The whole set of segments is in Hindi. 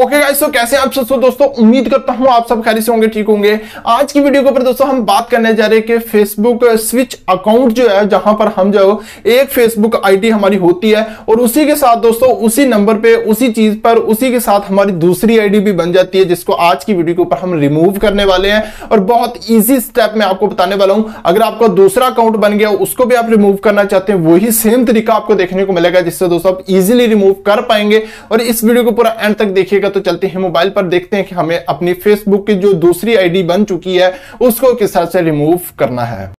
ओके गाइस तो कैसे आप सब दोस्तों उम्मीद करता हूं आप सब खैर से होंगे ठीक होंगे आज की वीडियो के ऊपर दोस्तों हम बात करने जा रहे हैं कि फेसबुक स्विच अकाउंट जो है जहां पर हम जो एक फेसबुक आईडी हमारी होती है और उसी के साथ दोस्तों उसी नंबर पे उसी चीज पर उसी के साथ हमारी दूसरी आईडी भी बन जाती है जिसको आज की वीडियो के ऊपर हम रिमूव करने वाले हैं और बहुत ईजी स्टेप में आपको बताने वाला हूं अगर आपका दूसरा अकाउंट बन गया उसको भी आप रिमूव करना चाहते हैं वही सेम तरीका आपको देखने को मिलेगा जिससे दोस्तों आप इजिली रिमूव कर पाएंगे और इस वीडियो को पूरा एंड तक देखिएगा रहेगा तो चलते हैं मोबाइल पर देखते हैं कि हमें अपनी फेसबुक की जो दूसरी आईडी बन चुकी है उसको किस तरह से रिमूव करना है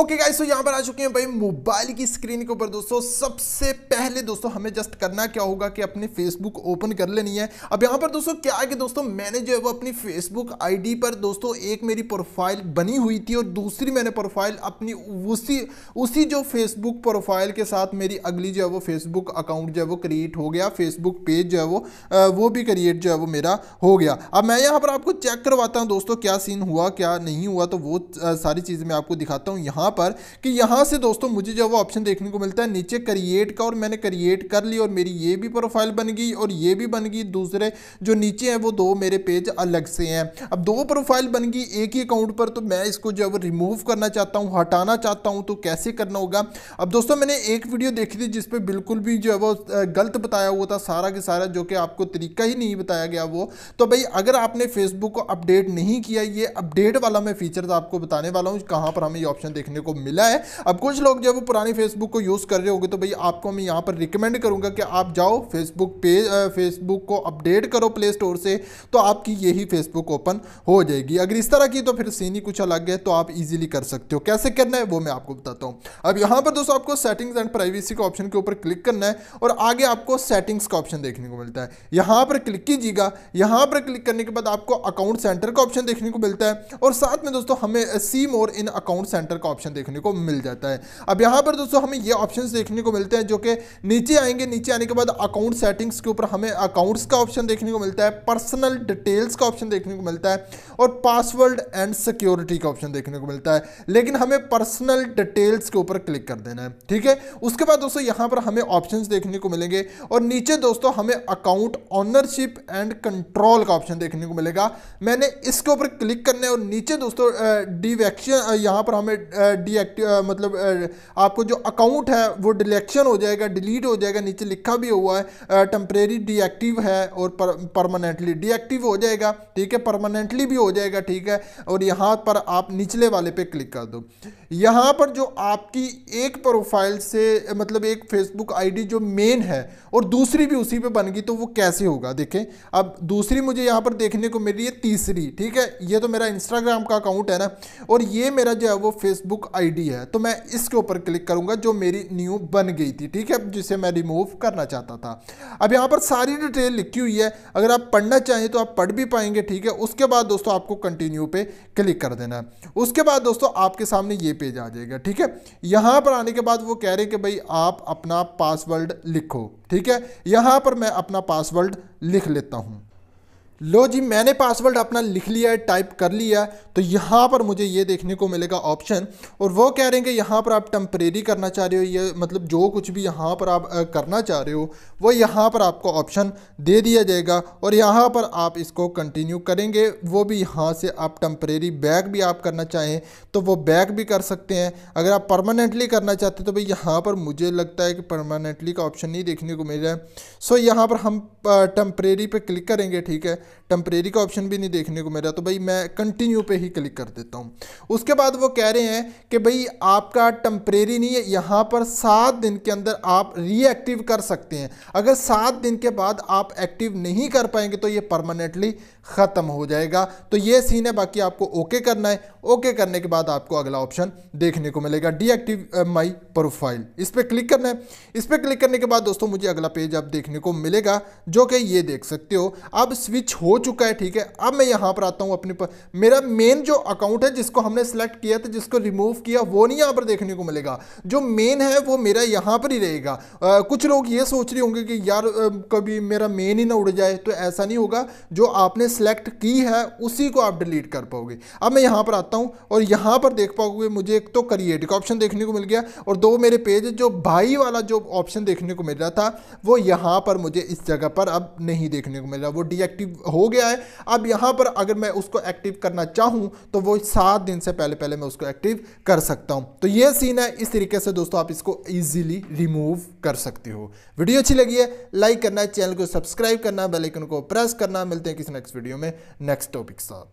ओके गाइस तो यहाँ पर आ चुके हैं भाई मोबाइल की स्क्रीन के ऊपर दोस्तों सबसे पहले दोस्तों हमें जस्ट करना क्या होगा कि अपनी फेसबुक ओपन कर लेनी है अब यहाँ पर दोस्तों क्या है कि दोस्तों मैंने जो है वो अपनी फेसबुक आईडी पर दोस्तों एक मेरी प्रोफाइल बनी हुई थी और दूसरी मैंने प्रोफाइल अपनी उसी उसी जो फेसबुक प्रोफाइल के साथ मेरी अगली जो है वो फेसबुक अकाउंट जो है वो क्रिएट हो गया फेसबुक पेज जो है वो वो भी क्रिएट जो है वो मेरा हो गया अब मैं यहाँ पर आपको चेक करवाता हूँ दोस्तों क्या सीन हुआ क्या नहीं हुआ तो वो सारी चीज़ें मैं आपको दिखाता हूँ यहाँ यहाँ पर कि यहाँ से दोस्तों मुझे जो वो ऑप्शन देखने को मिलता है नीचे क्रिएट का और मैंने क्रिएट कर ली और मेरी ये भी प्रोफाइल बन गई और ये भी बन गई दूसरे जो नीचे हैं वो दो मेरे पेज अलग से हैं अब दो प्रोफाइल बन गई एक ही अकाउंट पर तो मैं इसको जो है रिमूव करना चाहता हूँ हटाना चाहता हूँ तो कैसे करना होगा अब दोस्तों मैंने एक वीडियो देखी थी जिसपे बिल्कुल भी जो है वो गलत बताया हुआ था सारा के सारा जो कि आपको तरीका ही नहीं बताया गया वो तो भाई अगर आपने फेसबुक को अपडेट नहीं किया ये अपडेट वाला मैं फीचर्स आपको बताने वाला हूँ कहाँ पर हमें ये ऑप्शन देखने देखने को मिला है अब कुछ लोग जब पुरानी फेसबुक को यूज़ कर रहे होंगे तो भाई आपको मैं यहाँ पर रिकमेंड करूँगा कि आप जाओ फेसबुक पेज फेसबुक को अपडेट करो प्ले स्टोर से तो आपकी यही फेसबुक ओपन हो जाएगी अगर इस तरह की तो फिर सीन ही कुछ अलग है तो आप ईजिली कर सकते हो कैसे करना है वो मैं आपको बताता हूँ अब यहाँ पर दोस्तों आपको सेटिंग्स एंड प्राइवेसी के ऑप्शन के ऊपर क्लिक करना है और आगे आपको सेटिंग्स का ऑप्शन देखने को मिलता है यहाँ पर क्लिक कीजिएगा यहाँ पर क्लिक करने के बाद आपको अकाउंट सेंटर का ऑप्शन देखने को मिलता है और साथ में दोस्तों हमें see more in account centre का ऑप्शन ऑप्शन देखने को मिल जाता है अब यहाँ पर दोस्तों हमें ये ऑप्शन देखने को मिलते हैं जो कि नीचे आएंगे नीचे आने के बाद अकाउंट सेटिंग्स के ऊपर हमें अकाउंट्स का ऑप्शन देखने को मिलता है पर्सनल डिटेल्स का ऑप्शन देखने को मिलता है और पासवर्ड एंड सिक्योरिटी का ऑप्शन देखने को मिलता है लेकिन हमें पर्सनल डिटेल्स के ऊपर क्लिक कर देना है ठीक है उसके बाद दोस्तों यहाँ पर हमें ऑप्शन देखने को मिलेंगे और नीचे दोस्तों हमें अकाउंट ऑनरशिप एंड कंट्रोल का ऑप्शन देखने को मिलेगा मैंने इसके ऊपर क्लिक करने और नीचे दोस्तों डिवेक्शन यहाँ पर हमें डीएक्टिव मतलब आपको जो अकाउंट है वो डिलेक्शन हो जाएगा डिलीट हो जाएगा नीचे लिखा भी हुआ है टम्परेरी डीएक्टिव है और परमानेंटली डीएक्टिव हो जाएगा ठीक है परमानेंटली भी हो जाएगा ठीक है और यहाँ पर आप निचले वाले पे क्लिक कर दो यहाँ पर जो आपकी एक प्रोफाइल से मतलब एक फेसबुक आई जो मेन है और दूसरी भी उसी पर बन गई तो वो कैसे होगा देखें अब दूसरी मुझे यहाँ पर देखने को मिल रही है तीसरी ठीक है ये तो मेरा इंस्टाग्राम का अकाउंट है ना और ये मेरा जो है वो फेसबुक बुक आईडी है तो मैं इसके ऊपर क्लिक करूंगा जो मेरी न्यू बन गई थी ठीक है जिसे मैं रिमूव करना चाहता था अब यहाँ पर सारी डिटेल लिखी हुई है अगर आप पढ़ना चाहें तो आप पढ़ भी पाएंगे ठीक है उसके बाद दोस्तों आपको कंटिन्यू पे क्लिक कर देना है उसके बाद दोस्तों आपके सामने ये पेज आ जाएगा ठीक है यहाँ पर आने के बाद वो कह रहे हैं कि भाई आप अपना पासवर्ड लिखो ठीक है यहाँ पर मैं अपना पासवर्ड लिख लेता हूँ लो जी मैंने पासवर्ड अपना लिख लिया है टाइप कर लिया है तो यहाँ पर मुझे ये देखने को मिलेगा ऑप्शन और वो कह रहे हैं कि यहाँ पर आप टम्परेरी करना चाह रहे हो ये मतलब जो कुछ भी यहाँ पर आप करना चाह रहे हो वो यहाँ पर आपको ऑप्शन दे दिया जाएगा और यहाँ पर आप इसको कंटिन्यू करेंगे वो भी यहाँ से आप टम्परेरी बैक भी आप करना चाहें तो वो बैक भी कर सकते हैं अगर आप परमानेंटली करना चाहते तो भाई यहाँ पर मुझे लगता है कि परमानेंटली का ऑप्शन नहीं देखने को मिल रहा है सो यहाँ पर हम टम्परेरी पर क्लिक करेंगे ठीक है टेम्परेरी का ऑप्शन भी नहीं देखने को मिल रहा तो भाई मैं कंटिन्यू पे ही क्लिक कर देता हूँ उसके बाद वो कह रहे हैं कि भाई आपका टेम्परेरी नहीं है यहाँ पर सात दिन के अंदर आप रीएक्टिव कर सकते हैं अगर सात दिन के बाद आप एक्टिव नहीं कर पाएंगे तो ये परमानेंटली ख़त्म हो जाएगा तो ये सीन है बाकी आपको ओके करना है ओके करने के बाद आपको अगला ऑप्शन देखने को मिलेगा डीएक्टिव माई प्रोफाइल इस पर क्लिक करना है इस पर क्लिक करने के बाद दोस्तों मुझे अगला पेज आप देखने को मिलेगा जो कि ये देख सकते हो अब स्विच हो चुका है ठीक है अब मैं यहाँ पर आता हूँ अपने पर मेरा मेन जो अकाउंट है जिसको हमने सेलेक्ट किया था जिसको रिमूव किया वो नहीं यहाँ पर देखने को मिलेगा जो मेन है वो मेरा यहाँ पर ही रहेगा आ, कुछ लोग ये सोच रहे होंगे कि यार आ, कभी मेरा मेन ही ना उड़ जाए तो ऐसा नहीं होगा जो आपने सेलेक्ट की है उसी को आप डिलीट कर पाओगे अब मैं यहाँ पर आता हूँ और यहाँ पर देख पाओगे मुझे एक तो करिएट का ऑप्शन देखने को मिल गया और दो मेरे पेज जो भाई वाला जो ऑप्शन देखने को मिल रहा था वो यहाँ पर मुझे इस जगह पर अब नहीं देखने को मिल रहा वो डिएक्टिव हो गया है अब यहाँ पर अगर मैं उसको एक्टिव करना चाहूँ तो वो सात दिन से पहले पहले मैं उसको एक्टिव कर सकता हूँ तो ये सीन है इस तरीके से दोस्तों आप इसको ईजिली रिमूव कर सकते हो वीडियो अच्छी लगी है लाइक करना चैनल को सब्सक्राइब करना बेलाइकन को प्रेस करना मिलते हैं किसी नेक्स्ट वीडियो में नेक्स्ट टॉपिक साथ